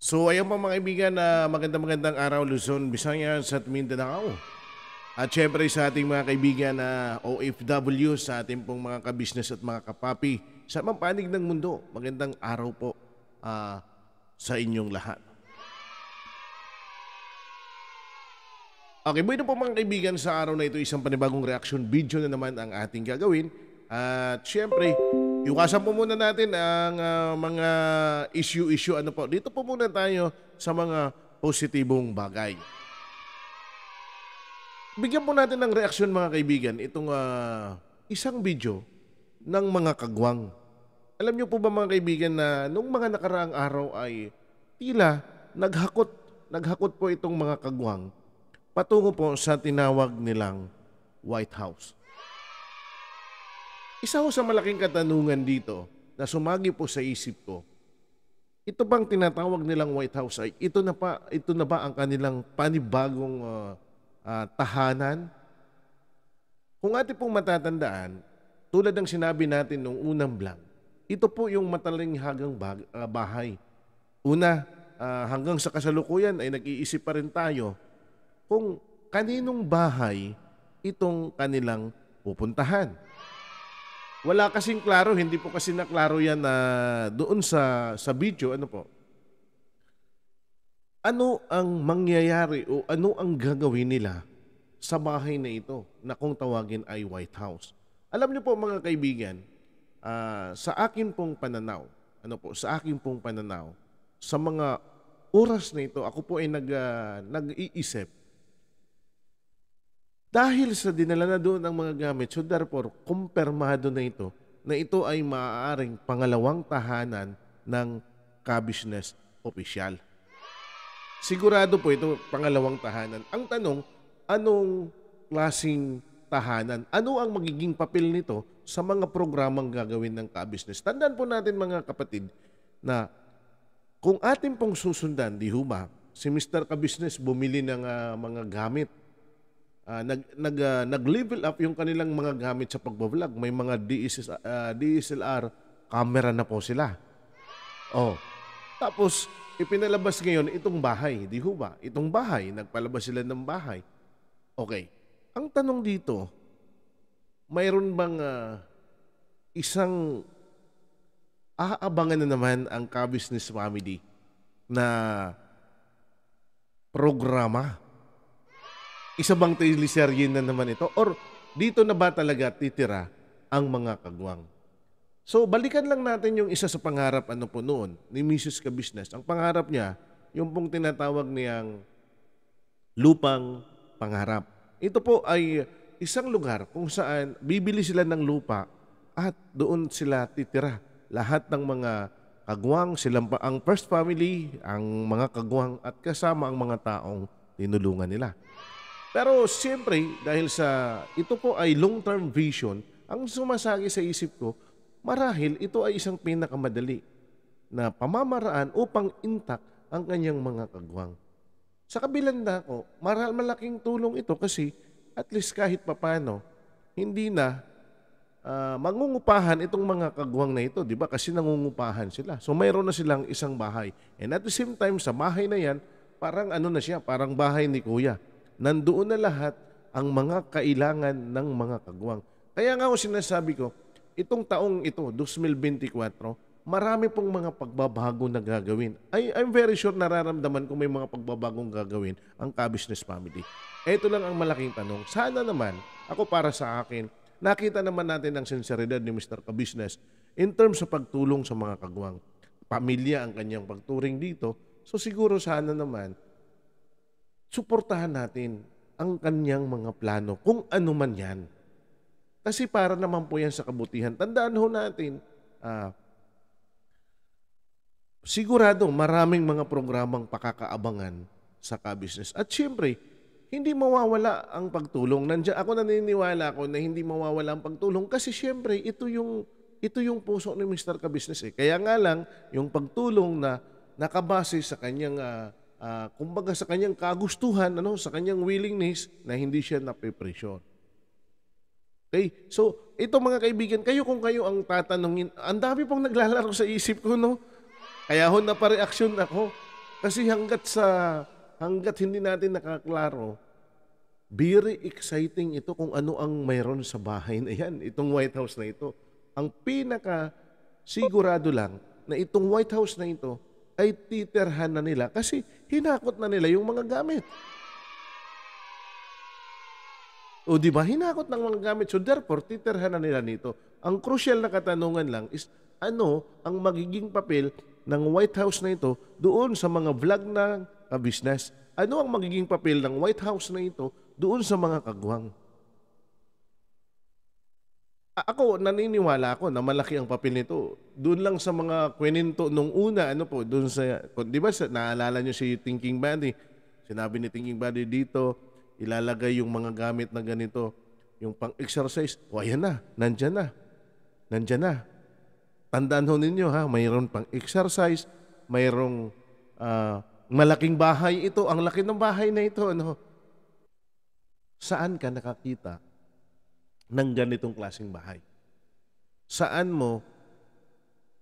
So ayun pa mga kaibigan na ah, magandang magandang araw Luzon, Visayas at Mindanao. At syempre sa ating mga kaibigan na ah, OFW, sa ating pong mga kabisnes at mga kapapi, sa mampanig ng mundo, magandang araw po uh, sa inyong lahat. Okay, bueno po mga kaibigan, sa araw na ito isang panibagong reaction video na naman ang ating gagawin. At syempre, Iwasan po muna natin ang uh, mga issue-issue ano po. Dito po muna tayo sa mga positibong bagay. Bigyan po natin ng reaksyon mga kaibigan itong uh, isang video ng mga kagwang. Alam niyo po ba mga kaibigan na nung mga nakaraang araw ay tila naghakot, naghakot po itong mga kagwang patungo po sa tinawag nilang White House. Isa ho sa malaking katanungan dito na sumagi po sa isip ko, ito bang tinatawag nilang White House ay ito na pa ito na ba ang kanilang panibagong uh, uh, tahanan? Kung atin pong matatandaan, tulad ng sinabi natin nung unang vlog, ito po yung matalinghagang uh, bahay. Una, uh, hanggang sa kasalukuyan ay nag-iisip pa rin tayo kung kaninong bahay itong kanilang pupuntahan. Wala kasing klaro, hindi po kasi naklaro yan na doon sa, sa video, ano po? Ano ang mangyayari o ano ang gagawin nila sa bahay na ito na kung tawagin ay White House? Alam niyo po mga kaibigan, uh, sa akin pong pananaw, ano po, sa akin pong pananaw, sa mga oras na ito, ako po ay nag, uh, nag-iisip dahil sa dinala na doon ang mga gamit, so therefore, kumpermado na ito na ito ay maaaring pangalawang tahanan ng ka-business official. Sigurado po ito pangalawang tahanan. Ang tanong, anong klasing tahanan? Ano ang magiging papel nito sa mga programang gagawin ng ka-business? Tandaan po natin mga kapatid na kung atin pong susundan, di huma, si Mr. Ka-business bumili ng uh, mga gamit Ah, nag nag uh, nag-level up yung kanilang mga gamit sa pagbo-vlog. May mga DSS, uh, ah, DSLR camera na po sila. Oh. Tapos ipinalabas ngayon itong bahay, di ho ba? Itong bahay, nagpalabas sila ng bahay. Okay. Ang tanong dito, mayroon bang uh, isang aabangan na naman ang ka Family na programa isa bang teleserye na naman ito? Or dito na ba talaga titira ang mga kagwang? So balikan lang natin yung isa sa pangarap ano po noon ni Mrs. Kabisnes. Ang pangarap niya, yung pong tinatawag niyang lupang pangarap. Ito po ay isang lugar kung saan bibili sila ng lupa at doon sila titira. Lahat ng mga kagwang, sila ang first family, ang mga kagwang at kasama ang mga taong tinulungan nila. Pero siyempre, dahil sa ito po ay long-term vision, ang sumasagi sa isip ko, marahil ito ay isang pinakamadali na pamamaraan upang intact ang kanyang mga kagwang. Sa kabilang dako, maral malaking tulong ito kasi at least kahit papano, hindi na uh, mangungupahan itong mga kagwang na ito, di ba? Kasi nangungupahan sila. So mayroon na silang isang bahay. And at the same time, sa bahay na yan, parang ano na siya, parang bahay ni kuya nandoon na lahat ang mga kailangan ng mga kagwang. Kaya nga ako sinasabi ko, itong taong ito, 2024, marami pong mga pagbabago na gagawin. I, I'm very sure nararamdaman ko may mga pagbabagong gagawin ang Ka-Business Family. Ito lang ang malaking tanong. Sana naman, ako para sa akin, nakita naman natin ang sinseridad ni Mr. Ka-Business in terms sa pagtulong sa mga kagwang. Pamilya ang kanyang pagturing dito. So siguro sana naman, suportahan natin ang kanyang mga plano, kung ano man yan. Kasi para naman po yan sa kabutihan. Tandaan ho natin, uh, sigurado maraming mga programang pakakaabangan sa ka-business. At siyempre, hindi mawawala ang pagtulong. Nandiyan, ako naniniwala ako na hindi mawawala ang pagtulong kasi siyempre, ito yung, ito yung puso ni Mr. Ka-Business. Eh. Kaya nga lang, yung pagtulong na nakabase sa kanyang uh, uh, kumbaga sa kanyang kagustuhan, ano, sa kanyang willingness na hindi siya nape-pressure. Okay? So, ito mga kaibigan, kayo kung kayo ang tatanungin, ang dami pong naglalaro sa isip ko, no? Kaya ho na pareaksyon ako. Kasi hanggat sa hanggat hindi natin nakaklaro, very exciting ito kung ano ang mayroon sa bahay na yan, itong White House na ito. Ang pinaka sigurado lang na itong White House na ito ay titirhan na nila kasi hinakot na nila yung mga gamit. O di ba, hinakot ng mga gamit. So therefore, titirhan na nila nito. Ang crucial na katanungan lang is ano ang magiging papel ng White House na ito doon sa mga vlog ng ah, business? Ano ang magiging papel ng White House na ito doon sa mga kagwang? ako, naniniwala ako na malaki ang papel nito. Doon lang sa mga kwento nung una, ano po, doon sa, di ba, sa, naalala nyo si Thinking Buddy, sinabi ni Thinking Buddy dito, ilalagay yung mga gamit na ganito, yung pang-exercise, o oh, ayan na, nandyan na, nandyan na. Tandaan ho ninyo ha, mayroon pang-exercise, mayroong uh, malaking bahay ito, ang laki ng bahay na ito, ano. Saan ka nakakita ng ganitong klasing bahay? Saan mo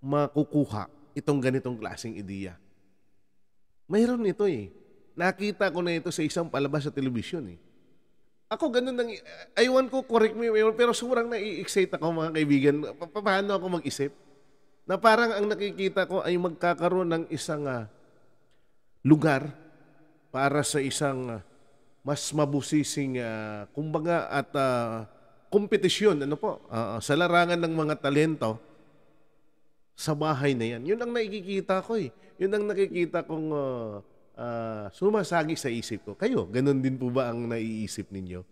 makukuha itong ganitong klasing ideya? Mayroon ito eh. Nakita ko na ito sa isang palabas sa telebisyon eh. Ako ganun nang, eh, aywan ko, correct me, pero sobrang nai-excite ako mga kaibigan. Pa paano ako mag-isip? Na parang ang nakikita ko ay magkakaroon ng isang uh, lugar para sa isang uh, mas mabusising, uh, kumbaga, at uh, kompetisyon, ano po, uh, sa larangan ng mga talento, sa bahay na yan. Yun ang nakikita ko eh. Yun ang nakikita kong uh, uh, sumasagi sa isip ko. Kayo, ganun din po ba ang naiisip ninyo?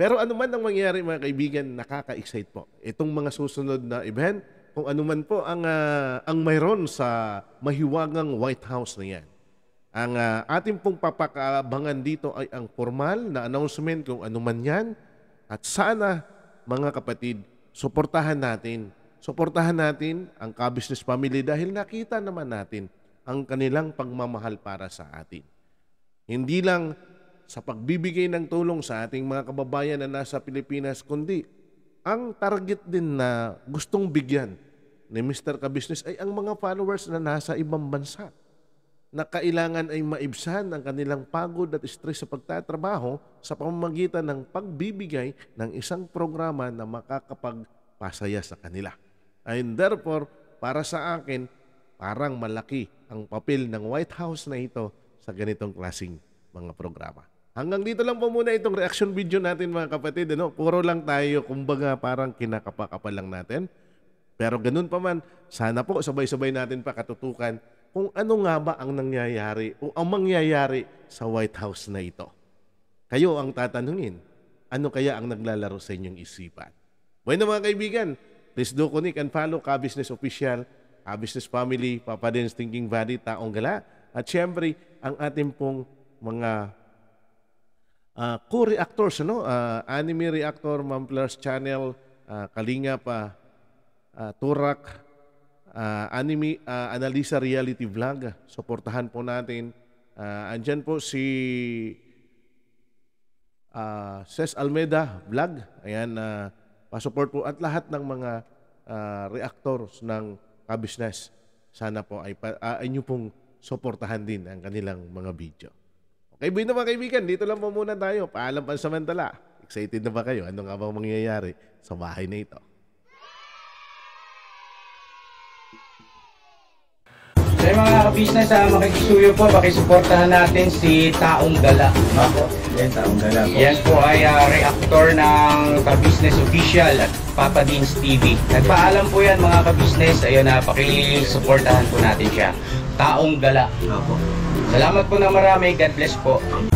Pero ano man ang mangyari mga kaibigan, nakaka-excite po. Itong mga susunod na event, kung ano man po ang, uh, ang mayroon sa mahiwagang White House na yan. Ang uh, ating pong papakabangan dito ay ang formal na announcement kung ano man yan at sana, mga kapatid, suportahan natin. Suportahan natin ang Kabusiness family dahil nakita naman natin ang kanilang pagmamahal para sa atin. Hindi lang sa pagbibigay ng tulong sa ating mga kababayan na nasa Pilipinas, kundi ang target din na gustong bigyan ni Mr. Kabusiness ay ang mga followers na nasa ibang bansa na kailangan ay maibsan ang kanilang pagod at stress sa pagtatrabaho sa pamamagitan ng pagbibigay ng isang programa na makakapagpasaya sa kanila. And therefore, para sa akin, parang malaki ang papel ng White House na ito sa ganitong klasing mga programa. Hanggang dito lang po muna itong reaction video natin mga kapatid. Ano? Puro lang tayo, kumbaga parang kinakapakapal lang natin. Pero ganun pa man, sana po sabay-sabay natin pa katutukan kung ano nga ba ang nangyayari o ang mangyayari sa White House na ito. Kayo ang tatanungin, ano kaya ang naglalaro sa inyong isipan? Bueno mga kaibigan, please do connect and follow Ka Business Official, Ka Business Family, Papa Dens Thinking Valley, Taong Gala. At syempre, ang ating pong mga uh, co-reactors, ano? Uh, anime reactor, Mamplers Channel, uh, Kalinga pa, uh, Turak, uh, anime uh, ah, analisa reality vlog. Suportahan po natin. Uh, andyan po si uh, Ses Almeda vlog. Ayan, uh, pasupport po at lahat ng mga uh, reactors ng kabisnes. Sana po ay uh, inyo pong suportahan din ang kanilang mga video. Okay, buhay na mga kaibigan, dito lang po muna tayo. Paalam pansamantala. Excited na ba kayo? Ano nga bang mangyayari sa bahay na ito? mga ka-business, uh, makikisuyo po, makisuportahan natin si Taong Gala. Ako, yan, Taong Gala po. Yan po ay uh, reactor ng ka-business official at Papa Deans TV. Nagpaalam po yan mga ka-business, ayun na, uh, pakisuportahan po natin siya. Taong Gala. Ako. Salamat po na marami, God bless po.